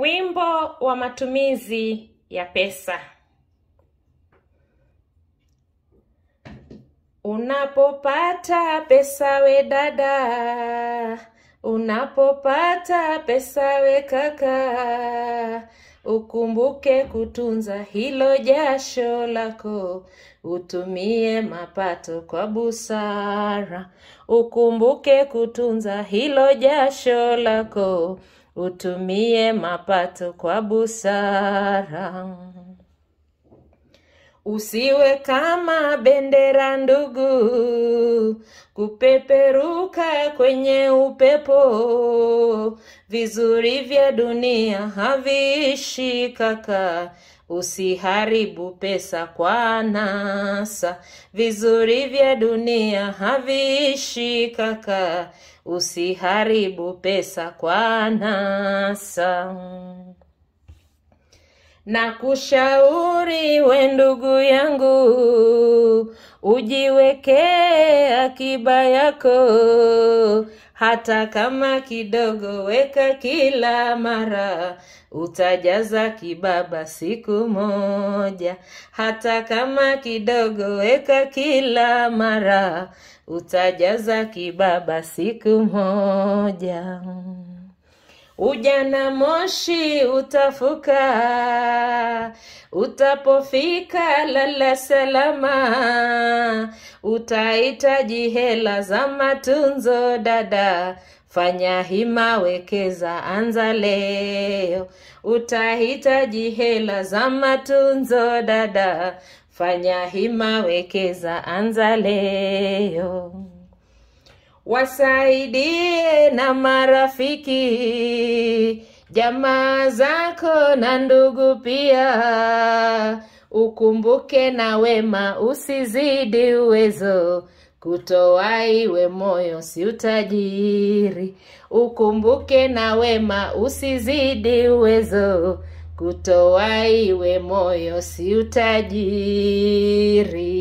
Wimbo wa matumizi ya pesa. Unapopata pesa we dada, unapopata pesa we kaka, ukumbuke kutunza hilo jasho lako, utumie mapato kwa busara. Ukumbuke kutunza hilo jasho lako utumie mapato kwa busara. Usiwe kama bendera ndugu, kupeperuka kwenye upepo. Vizuri vya dunia haviishi kaka, Usiharibu pesa kwa nasa vizuri vya dunia haviishi kaka. Usiharibu pesa kwa nasa Na kushauri we ndugu yangu, ujiwekee akiba yako hata kama kidogo, weka kila mara, utajaza kibaba siku moja. Hata kama kidogo, weka kila mara, utajaza kibaba siku moja ujana moshi utafuka, utapofika lala salama, utahitaji hela za matunzo dada fanya hima, wekeza, anza leo. Utahitaji hela za matunzo dada, fanya hima, wekeza, anza leo. Wasaidie na marafiki, jamaa zako na ndugu pia. Ukumbuke na wema usizidi uwezo, kutoa iwe moyo si utajiri. Ukumbuke na wema usizidi uwezo, kutoa iwe moyo si utajiri.